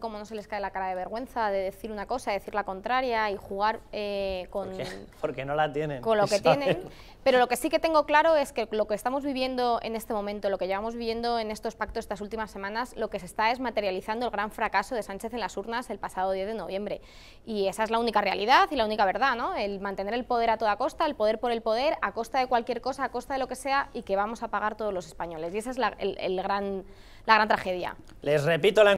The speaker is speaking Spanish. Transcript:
como no se les cae la cara de vergüenza de decir una cosa, decir la contraria y jugar eh, con... Porque, no la tienen. Con lo que tienen. Pero lo que sí que tengo claro es que lo que estamos viviendo en este momento, lo que llevamos viviendo en estos pactos estas últimas semanas, lo que se está es materializando el gran fracaso de Sánchez en las urnas el pasado 10 de noviembre. Y esa es la única realidad y la única verdad, ¿no? El mantener el poder a toda costa, el poder por el poder, a costa de cualquier cosa, a costa de lo que sea y que vamos a pagar todos los españoles. Y esa es la, gran, la gran tragedia. Les repito la